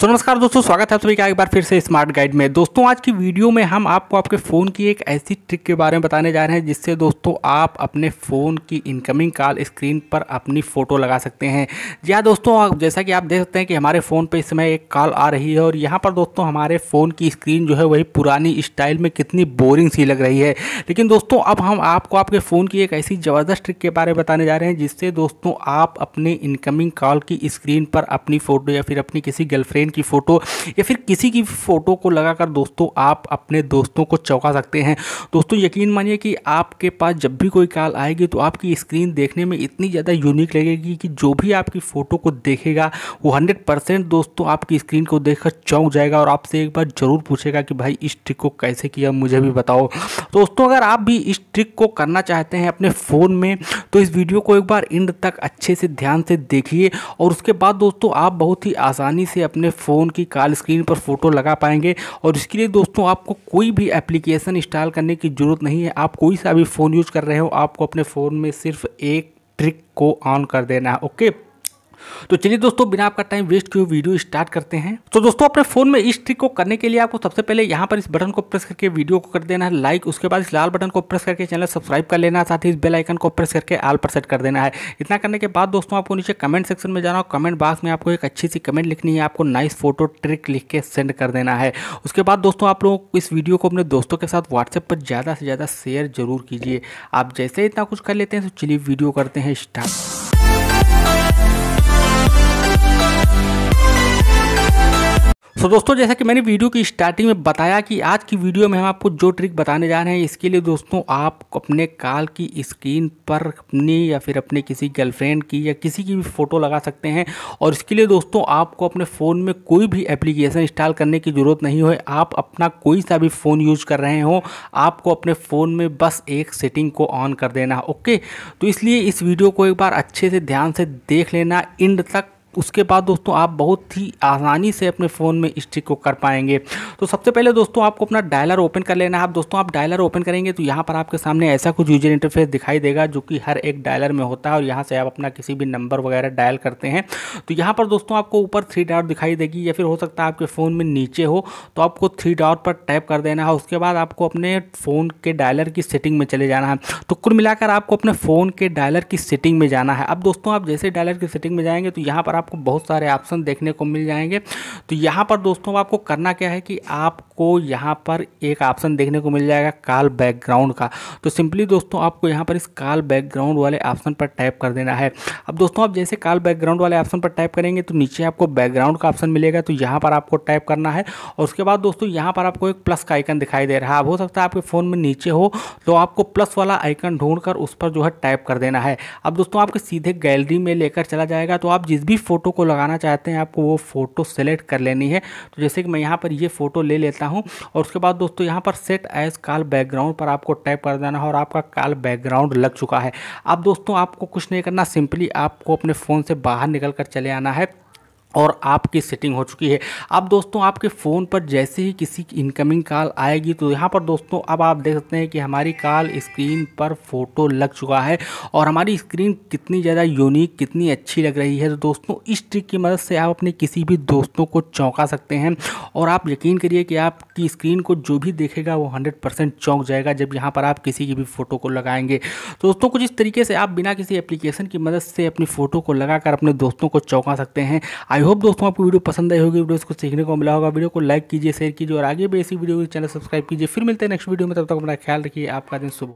तो नमस्कार दोस्तों स्वागत है सभी का एक बार फिर से स्मार्ट गाइड में दोस्तों आज की वीडियो में हम आपको आपके फ़ोन की एक ऐसी ट्रिक के बारे में बताने जा रहे हैं जिससे दोस्तों आप अपने फ़ोन की इनकमिंग कॉल स्क्रीन पर अपनी फ़ोटो लगा सकते हैं या दोस्तों जैसा कि आप देख सकते हैं कि हमारे फ़ोन पर इस समय एक कॉल आ रही है और यहाँ पर दोस्तों हमारे फ़ोन की स्क्रीन जो है वही पुरानी स्टाइल में कितनी बोरिंग सी लग रही है लेकिन दोस्तों अब हम आपको आपके फ़ोन की एक ऐसी ज़बरदस्त ट्रिक के बारे में बताने जा रहे हैं जिससे दोस्तों आप अपने इनकमिंग कॉल की स्क्रीन पर अपनी फ़ोटो या फिर अपनी किसी गर्लफ्रेंड फ्रेंड की फ़ोटो या फिर किसी की फ़ोटो को लगाकर दोस्तों आप अपने दोस्तों को चौंका सकते हैं दोस्तों यकीन मानिए कि आपके पास जब भी कोई कॉल आएगी तो आपकी स्क्रीन देखने में इतनी ज़्यादा यूनिक लगेगी कि जो भी आपकी फ़ोटो को देखेगा वो हंड्रेड दोस्तों आपकी स्क्रीन को देखकर चौंक जाएगा और आपसे एक बार ज़रूर पूछेगा कि भाई इस ट्रिक को कैसे किया मुझे भी बताओ दोस्तों अगर आप भी इस ट्रिक को करना चाहते हैं अपने फ़ोन में तो इस वीडियो को एक बार एंड तक अच्छे से ध्यान से देखिए और उसके बाद दोस्तों आप बहुत ही आसानी से अपने फ़ोन की कॉल स्क्रीन पर फ़ोटो लगा पाएंगे और इसके लिए दोस्तों आपको कोई भी एप्लीकेशन इंस्टॉल करने की ज़रूरत नहीं है आप कोई सा भी फ़ोन यूज कर रहे हो आपको अपने फ़ोन में सिर्फ एक ट्रिक को ऑन कर देना है ओके तो चलिए दोस्तों बिना आपका टाइम वेस्ट किए वीडियो स्टार्ट करते हैं तो दोस्तों अपने फोन में इस ट्रिक को करने के लिए आपको सबसे पहले यहाँ पर इस बटन को प्रेस करके वीडियो को कर देना है लाइक उसके बाद इस लाल बटन को प्रेस करके चैनल सब्सक्राइब कर लेना साथ ही इस बेल आइकन को प्रेस करके आल पर सेट कर देना है इतना करने के बाद दोस्तों आपको नीचे कमेंट सेक्शन में जाना हो कमेंट बॉक्स में आपको एक अच्छी सी कमेंट लिखनी है आपको नाइस फोटो ट्रिक लिख के सेंड कर देना है उसके बाद दोस्तों आप लोग इस वीडियो को अपने दोस्तों के साथ व्हाट्सएप पर ज़्यादा से ज़्यादा शेयर जरूर कीजिए आप जैसे इतना कुछ कर लेते हैं तो चलिए वीडियो करते हैं स्टार्ट सो दोस्तों जैसा कि मैंने वीडियो की स्टार्टिंग में बताया कि आज की वीडियो में हम आपको जो ट्रिक बताने जा रहे हैं इसके लिए दोस्तों आप अपने काल की स्क्रीन पर अपनी या फिर अपने किसी गर्लफ्रेंड की या किसी की भी फ़ोटो लगा सकते हैं और इसके लिए दोस्तों आपको अपने फ़ोन में कोई भी एप्लीकेशन इंस्टॉल करने की ज़रूरत नहीं हो आप अपना कोई सा भी फ़ोन यूज कर रहे हो आपको अपने फ़ोन में बस एक सेटिंग को ऑन कर देना ओके तो इसलिए इस वीडियो को एक बार अच्छे से ध्यान से देख लेना इंड तक उसके बाद दोस्तों आप बहुत ही आसानी से अपने फ़ोन में स्टिक को कर पाएंगे तो सबसे पहले दोस्तों आपको अपना डायलर ओपन कर लेना है आप दोस्तों आप डायलर ओपन करेंगे तो यहाँ पर आपके सामने ऐसा कुछ यूजर इंटरफेस दिखाई देगा जो कि हर एक डायलर में होता है और यहाँ से आप अपना किसी भी नंबर वगैरह डायल करते हैं तो यहाँ पर दोस्तों आपको ऊपर थ्री डॉट दिखाई देगी या फिर हो सकता है आपके फ़ोन में नीचे हो तो आपको थ्री डॉट पर टैप कर देना है उसके बाद आपको अपने फ़ोन के डायलर की सेटिंग में चले जाना है तो कुल मिलाकर आपको अपने फ़ोन के डायलर की सेटिंग में जाना है अब दोस्तों आप जैसे डायलर की सेटिंग में जाएंगे तो यहाँ पर आप आपको बहुत सारे ऑप्शन देखने को मिल जाएंगे तो यहाँ पर दोस्तों आपको करना क्या है कि आपको यहाँ पर एक ऑप्शन देखने को मिल जाएगा काल बैकग्राउंड का तो सिंपली दोस्तों आपको यहाँ पर इस काल बैकग्राउंड वाले ऑप्शन पर टाइप कर देना है अब दोस्तों आप जैसे काल बैकग्राउंड वाले ऑप्शन पर टाइप करेंगे तो नीचे आपको बैकग्राउंड का ऑप्शन मिलेगा तो यहाँ पर आपको टाइप करना है और उसके बाद दोस्तों यहाँ पर आपको एक प्लस का आइकन दिखाई दे रहा है अब हो सकता है आपके फ़ोन में नीचे हो तो आपको प्लस वाला आइकन ढूंढ उस पर जो है टाइप कर देना है अब दोस्तों आपके सीधे गैलरी में लेकर चला जाएगा तो आप जिस भी फोटो फ़ोटो को लगाना चाहते हैं आपको वो फ़ोटो सेलेक्ट कर लेनी है तो जैसे कि मैं यहाँ पर ये फ़ोटो ले लेता हूँ और उसके बाद दोस्तों यहाँ पर सेट एज काल बैकग्राउंड पर आपको टैप कर देना है और आपका काल बैकग्राउंड लग चुका है अब दोस्तों आपको कुछ नहीं करना सिंपली आपको अपने फ़ोन से बाहर निकल कर चले आना है और आपकी सेटिंग हो चुकी है अब दोस्तों आपके फ़ोन पर जैसे ही किसी की इनकमिंग कॉल आएगी तो यहाँ पर दोस्तों अब आप देख सकते हैं कि हमारी कॉल स्क्रीन पर फ़ोटो लग चुका है और हमारी स्क्रीन कितनी ज़्यादा यूनिक कितनी अच्छी लग रही है तो दोस्तों इस ट्रिक की मदद से आप अपने किसी भी दोस्तों को चौंका सकते हैं और आप यकीन करिए कि आपकी स्क्रीन को जो भी देखेगा वो हंड्रेड परसेंट चौंक जाएगा जब यहाँ पर आप किसी की भी फ़ोटो को लगाएंगे दोस्तों कुछ इस तरीके से आप बिना किसी एप्लीकेशन की मदद से अपनी फ़ोटो को लगा अपने दोस्तों को चौंका सकते हैं आई होप दोस्तों आपको वीडियो पसंद आई होगी वीडियो को सीखने को मिला होगा वीडियो को लाइक कीजिए शेयर कीजिए और आगे भी ऐसी वीडियो चैनल सब्सक्राइब कीजिए फिर मिलते हैं नेक्स्ट वीडियो में तब तक अपना ख्याल रखिए आपका दिन शुभ